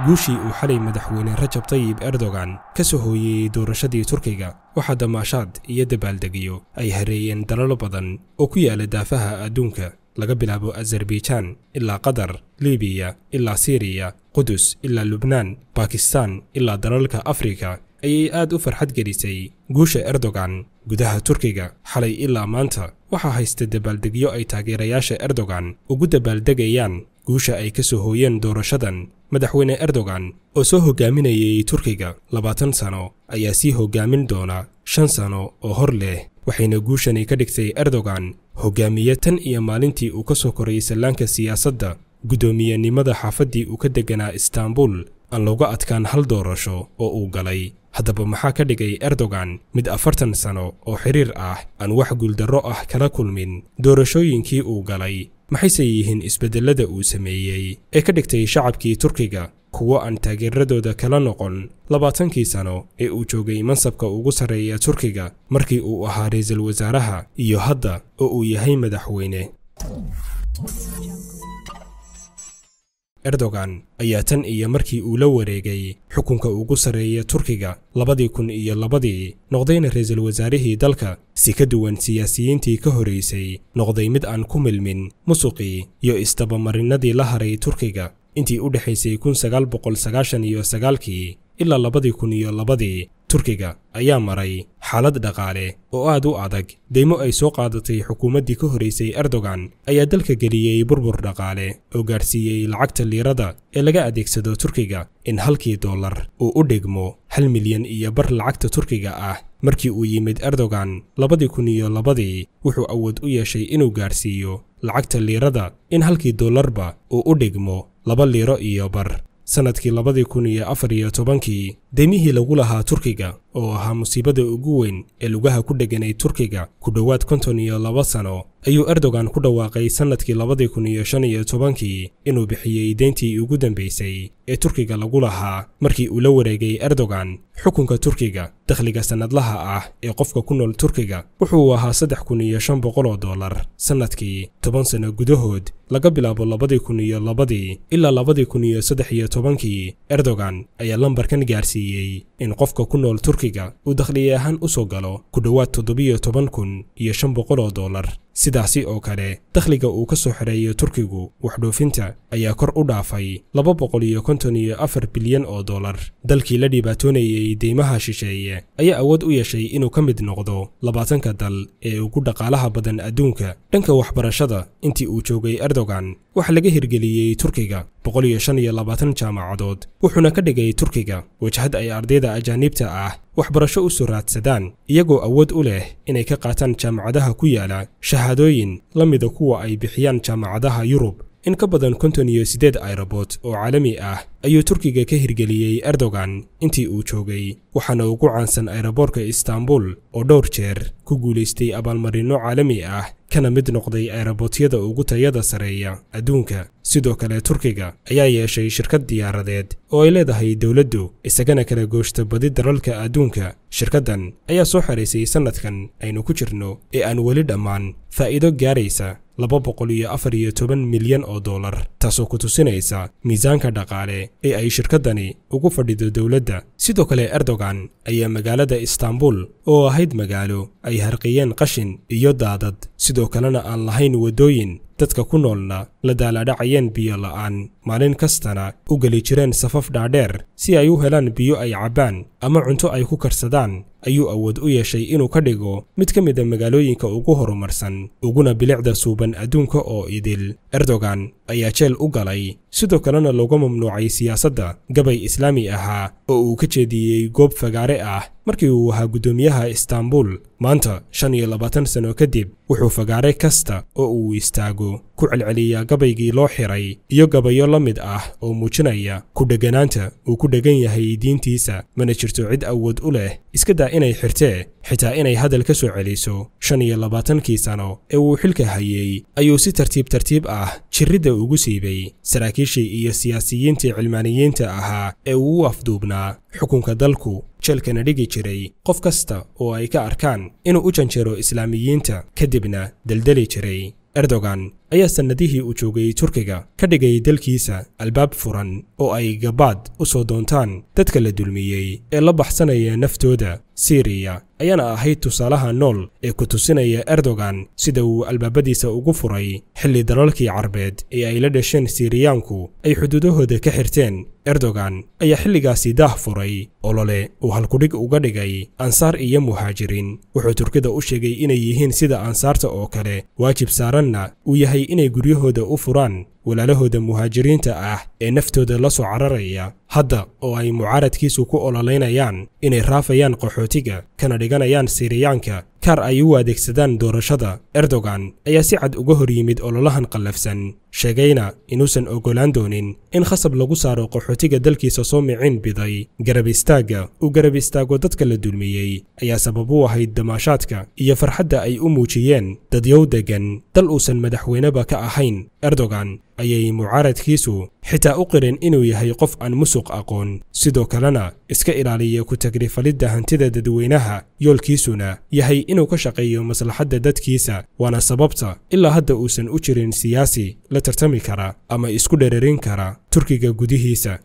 guushii uu xalay madaxweyne rajab tayib erdogan ka soo hooyeeyey doorashadii turkiga waxaa damaashaad iyo dabaaldegyo ay hareeyeen dalalo badan oo ku yaala daafaha adduunka laga bilaabo azerbijan ilaa qatar libiya ilaa siriya qudus ilaa lubnaan bakistan ilaa dalalka afrika ayay aad u farxad gelisay guusha erdogan gudaha turkiga xalay ilaa maanta waxaa haysta dabaaldegyo ay taageerayaasha erdogan ugu dabaaldegayaan guusha ay ka soo hooyeen doorashadan madaxweyne erdogan oo soo hogaaminayay turkiga labaatan sano ayaa sii hogaamin doona shan sano oo hor leh waxayna guushani ka dhigtay erdogan hogaamiye tan iyo maalintii uu ka soo korayay sallaanka siyaasadda guddoomiyenimada xaafaddii uu ka degganaa istaanbul aan looga adkaan hal doorasho oo uu galay haddaba maxaa ka dhigay erdogan mid afartan sano oo xiriir ah aan wax guuldarro ah kala kulmin doorashooyinkii uu galay maxayse yihiin isbeddelada uu sameeyey ee ka dhigtay shacabkii turkiga kuwo aan taageeradooda kala noqon labaatankii sano ee uu joogay mansabka ugu sarreeya turkiga markii uu ahaa ra-iisul wasaaraha iyo hadda oo uu yahay madaxweyne erdogan ayaa tan iyo markii uu la wareegay xukunka ugu sarreeya turkiga labadii kun iyo labadii noqdayna ra-iisul wasaarihii dalka si ka duwan siyaasiyiintii ka horaysay noqday mid aan ku milmin musuqii iyo isdabamarinadii la haray turkiga intii u dhexaysay kun sagaal boqol sagaashan iyo sagaalkii ilaa labadii kun iyo labadii turkiga ayaa maray xaalad dhaqaale oo aad u adag deymo ay soo qaadatay xukuumaddii ka horraysay erdogan ayaa dalka geliyey burbur dhaqaale oo gaadhsiiyey lacagta liirada ee laga adeegsado turkiga in halkii dollar uu u dhigmo hal milyan iyo bar lacagta turkiga ah markii uu yimid erdogan labadii kun iyo labadii wuxuu awood u yeeshay inuu gaadhsiiyo lacagta liirada in halkii dollarba uu u dhigmo laba liiro iyo bar sannadkii labadii kun iyo afar iyo tobankii deymihii lagu lahaa turkiga oo ahaa musiibada ugu weyn ee lugaha ku dheganay turkiga ku dhowaad konton iyo laba sano ayuu erdogan ku dhawaaqay sannadkii labadii kun iyo shan iyo tobankii inuu bixiyey deyntii ugu dambaysay ee turkiga lagu lahaa markii uu la wareegay erdogan xukunka turkiga dakhliga sannadlaha ah ee qofka ku nool turkiga wuxuu ahaa saddex kun iyo shan boqol oo doollar sannadkii toban sano gudahood laga bilaabo labadii kun iyo labadii ilaa labadii kun iyo saddex iyo tobankii erdogan ayaa lambarkan gaarsiiyey in qofka ku nool turkiga uu dakhliye ahaan u soo galo ku dhowaad toddobiyo toban kun iyo shan boqol oo dollar sidaasi oo kale dakhliga uu ka soo xidheeyo turkigu waxdhoofinta ayaa kor u dhaafay laba boqol iyo konton iyo afar bilyan oo dollar dalkii la dhibaatoonayey deymaha shisheeye ayaa awood u yeeshay inuu ka mid noqdo labaatanka dal ee ugu dhaqaalaha badan adduunka dhanka waxbarashada intii uu joogay erdogan waxaa laga hirgeliyey turkiga boqol iyo shan iyo labaatan jaamacadood wuxuuna ka dhigay turkiga wajahad ay ardayda ajaaniibta ah waxbarasho u soo raadsadaan iyagoo awood u leh inay ka qaataan jaamacadaha ku yaala shahaadooyin la mida kuwa ay bixiyaan jaamacadaha yurub in ka badan konton iyo siddeed aerobood oo caalami ah ayuu turkiga ka hirgeliyey erdogan intii uu joogay waxaana ugu caansan aeroboorka istanbul oo dhowr jeer ku guulaystay abaalmarinno caalami ah kana mid noqday aerobootyada ugu tayada sareeya adduunka sidoo kale turkiga ayaa yeeshay shirkad diyaaradeed oo ay leedahay dowladdu isagana kala gooshta badi dalalka adduunka shirkaddan ayaa soo xaraysay sannadkan aynu ku jirno ee aan weli dhammaan faa'iido gaaraysa laba boqol iyo afar iyo toban milyan oo dollar taasoo ku tusinaysa miisaanka dhaqaale ee ay shirkaddani ugu fadhido dowladda sidoo kale erdogan ayaa magaalada istanbul oo ahayd magaalo ay harqiyeen qashin iyo daadad sidoo kalena aan lahayn waddooyin dadka ku noolna la daalaadhacayeen biyo la'aan maalin kastana u geli jireen safaf dhaadheer si ay u helaan biyo ay cabbaan ama cunto ay ku karsadaan ayuu awood u yeeshay inuu ka dhigo mid ka mid a ah magaalooyinka ugu horumarsan uguna bilicda suuban adduunka oo idil erdogan ayaa jeel u galay sidoo kalena lagu mamnuucay siyaasadda gabay islaami ahaa oo uu ka jeediyey goob fagaare ah markii uu ahaa guddoomiyaha istaanbul maanta shan iyo labaatan sano kadib wuxuu fagaaray kasta oo uu istaago ku celceliyaa gabaygii loo xiray iyo gabayo la mid ah oo muujinaya ku dhegganaanta uu ku dheggan yahay diintiisa mana jirto cid awood u leh iska daa inay xirtee xitaa inay hadal ka soo celiso shan iyo labaatankii sano ee uu xilka hayey ayuu si tartiib tartiib ah jirridda ugu siibay saraakiishii iyo siyaasiyiintii cilmaaniyiinta ahaa ee uu u afduubnaa xukunka dalku jeelkana dhigi jiray qof kasta oo ay ka arkaan inuu u janjaro islaamiyiinta kadibna deldeli jiray erdogan ayaa sannadihii uu joogay turkiga ka dhigay dalkiisa albaab furan oo ay gabaad u soo doontaan dadka la dulmiyey ee la baxsanaya naftooda siriya ayaana ahayd tusaalaha nool ee ku tusinaya erdogan sida uu albaabadiisa ugu furay xilli dalalkii carbeed ee ay la dhasheen siriyaanku ay xuduudahooda ka xirteen erdogan ayaa xilligaasi daah furay olole uu halkudhig uga dhigay ansaar iyo muhaajiriin wuxuu turkida u sheegay inay yihiin sida ansaarta oo kale waajib saaranna uu yahay go'aansaday inay guryahooda u furaan walaalahooda muhaajiriinta ah ee naftooda la soo cararaya hadda oo ay mucaaradkiisu ku ololaynayaan inay raafayaan qaxootiga kana dhiganayaan siiriyaanka kaar ay u adeegsadaan doorashada erdogan ayaa si cad uga hor yimid ololahan qallafsan sheegayna inuusan ogolaan doonin in khasab lagu saaro qaxootiga dalkiisa soo miciin biday garab istaaga uu garab istaago dadka la dulmiyey ayaa sabab u ahayd damaashaadka iyo farxadda ay u muujiyeen dadyow deggan dal uusan madaxweyneba ka ahayn erdogan ayay mucaaradkiisu xitaa u qirin inuu yahay qof aan musuq aqoon sidoo kalena iska ilaaliya ku tagrifalidda hantida dadweynaha yoolkiisuna yahay inuu ka shaqeeyo maslaxadda dadkiisa waana sababta ilaa hadda uusan u jirin siyaasi la tartami kara ama isku dherarin kara turkiga gudihiisa